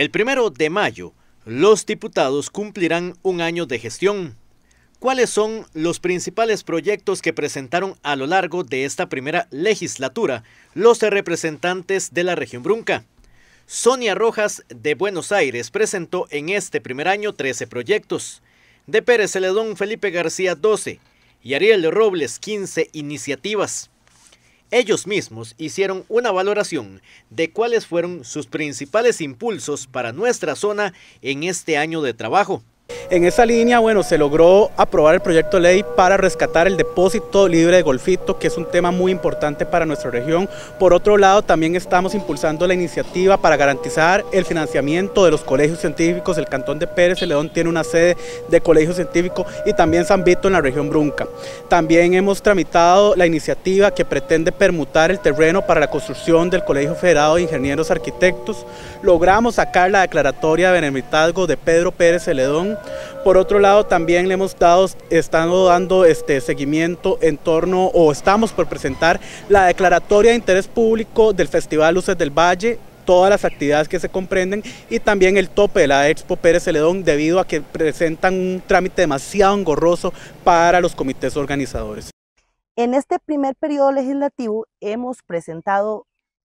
El primero de mayo, los diputados cumplirán un año de gestión. ¿Cuáles son los principales proyectos que presentaron a lo largo de esta primera legislatura los representantes de la región Brunca? Sonia Rojas de Buenos Aires presentó en este primer año 13 proyectos. De Pérez Celedón Felipe García 12 y Ariel Robles 15 iniciativas. Ellos mismos hicieron una valoración de cuáles fueron sus principales impulsos para nuestra zona en este año de trabajo. En esa línea, bueno, se logró aprobar el proyecto de ley para rescatar el depósito libre de golfito, que es un tema muy importante para nuestra región. Por otro lado, también estamos impulsando la iniciativa para garantizar el financiamiento de los colegios científicos. El Cantón de Pérez Celedón tiene una sede de colegio científico y también San Vito en la región Brunca. También hemos tramitado la iniciativa que pretende permutar el terreno para la construcción del Colegio Federado de Ingenieros Arquitectos. Logramos sacar la declaratoria de benemitazgo de Pedro Pérez Celedón. Por otro lado, también le hemos dado, estado dando este seguimiento en torno, o estamos por presentar la declaratoria de interés público del Festival Luces del Valle todas las actividades que se comprenden y también el tope de la Expo Pérez Celedón debido a que presentan un trámite demasiado engorroso para los comités organizadores. En este primer periodo legislativo hemos presentado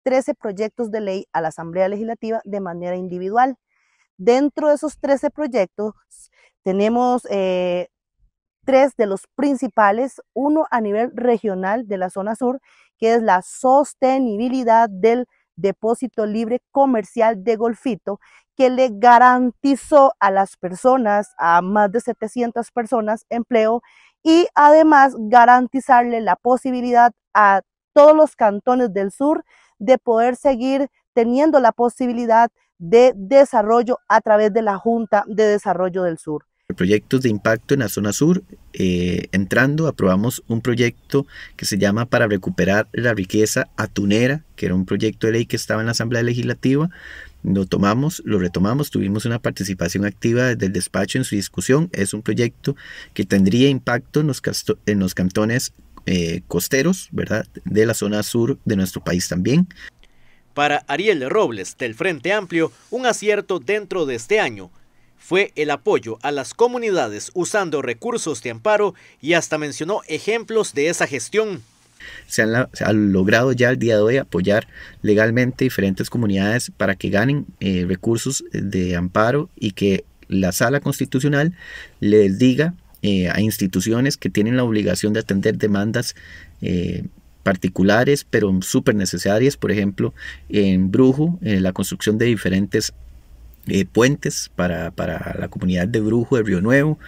13 proyectos de ley a la Asamblea Legislativa de manera individual. Dentro de esos 13 proyectos tenemos eh, tres de los principales, uno a nivel regional de la zona sur, que es la sostenibilidad del depósito libre comercial de Golfito, que le garantizó a las personas, a más de 700 personas, empleo y además garantizarle la posibilidad a todos los cantones del sur de poder seguir teniendo la posibilidad de desarrollo a través de la Junta de Desarrollo del Sur. Proyectos de impacto en la zona sur. Eh, entrando, aprobamos un proyecto que se llama para recuperar la riqueza atunera, que era un proyecto de ley que estaba en la Asamblea Legislativa. Lo tomamos, lo retomamos, tuvimos una participación activa desde el despacho en su discusión. Es un proyecto que tendría impacto en los, en los cantones eh, costeros, ¿verdad? De la zona sur de nuestro país también. Para Ariel Robles del Frente Amplio, un acierto dentro de este año fue el apoyo a las comunidades usando recursos de amparo y hasta mencionó ejemplos de esa gestión. Se han, logrado ya el día de hoy apoyar legalmente diferentes comunidades para que ganen eh, recursos de amparo y que la sala constitucional les diga eh, a instituciones que tienen la obligación de atender demandas eh, particulares, pero súper necesarias, por ejemplo, en Brujo, en eh, la construcción de diferentes eh, puentes para, la comunidad de Brujo de Río Nuevo,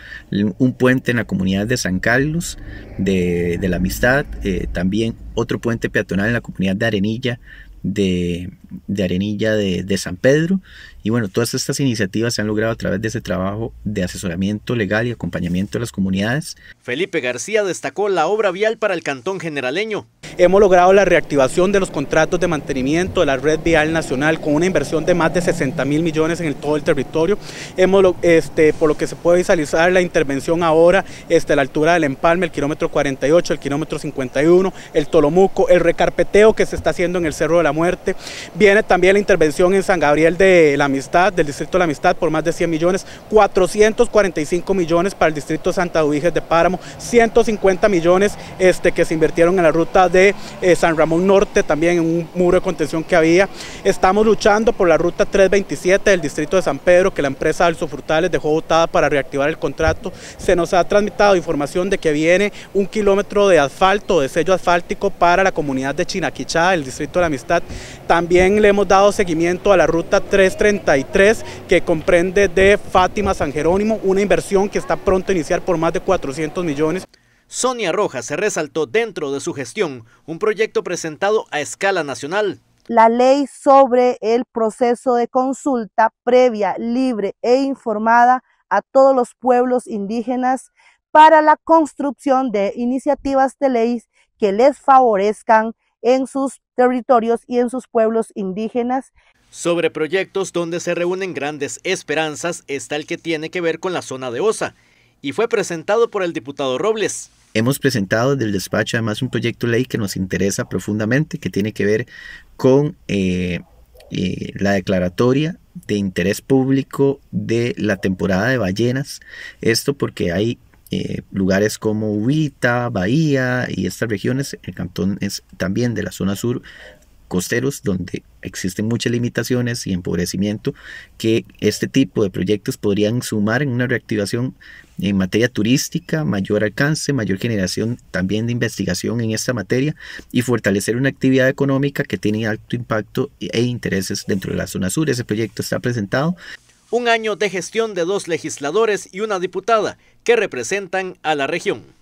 un puente en la comunidad de San Carlos de, la Amistad, eh, también otro puente peatonal en la comunidad de Arenilla de, Arenilla de, de, San Pedro. Y bueno, todas estas iniciativas se han logrado a través de ese trabajo de asesoramiento legal y acompañamiento de las comunidades. Felipe García destacó la obra vial para el Cantón Generaleño, Hemos logrado la reactivación de los contratos de mantenimiento de la red vial nacional con una inversión de más de 60 mil millones en todo el territorio. Hemos, este, por lo que se puede visualizar la intervención ahora la altura del empalme, el kilómetro 48, el kilómetro 51, el Tolomuco, el recarpeteo que se está haciendo en el Cerro de la Muerte. Viene también la intervención en San Gabriel de la Amistad, del Distrito de la Amistad, por más de 100 millones, 445 millones para el Distrito Santa uíges de Páramo, 150 millones este, que se invirtieron en la ruta de eh, San Ramón Norte, también en un muro de contención que había. Estamos luchando por la ruta 327 del distrito de San Pedro, que la empresa Alzo Frutales dejó votada para reactivar el contrato. Se nos ha transmitido información de que viene un kilómetro de asfalto, de sello asfáltico para la comunidad de Chinaquichá, el distrito de la Amistad. También le hemos dado seguimiento a la ruta 333, que comprende de Fátima San Jerónimo, una inversión que está pronto a iniciar por más de 400 millones. Sonia Rojas se resaltó dentro de su gestión un proyecto presentado a escala nacional. La ley sobre el proceso de consulta previa, libre e informada a todos los pueblos indígenas para la construcción de iniciativas de ley que les favorezcan en sus territorios y en sus pueblos indígenas. Sobre proyectos donde se reúnen grandes esperanzas está el que tiene que ver con la zona de Osa y fue presentado por el diputado Robles hemos presentado del despacho además un proyecto de ley que nos interesa profundamente, que tiene que ver con eh, eh, la declaratoria de interés público de la temporada de ballenas. Esto porque hay eh, lugares como Ubita, Bahía y estas regiones, el cantón es también de la zona sur, costeros donde existen muchas limitaciones y empobrecimiento que este tipo de proyectos podrían sumar en una reactivación en materia turística, mayor alcance, mayor generación también de investigación en esta materia y fortalecer una actividad económica que tiene alto impacto e intereses dentro de la zona sur. Ese proyecto está presentado. Un año de gestión de dos legisladores y una diputada que representan a la región.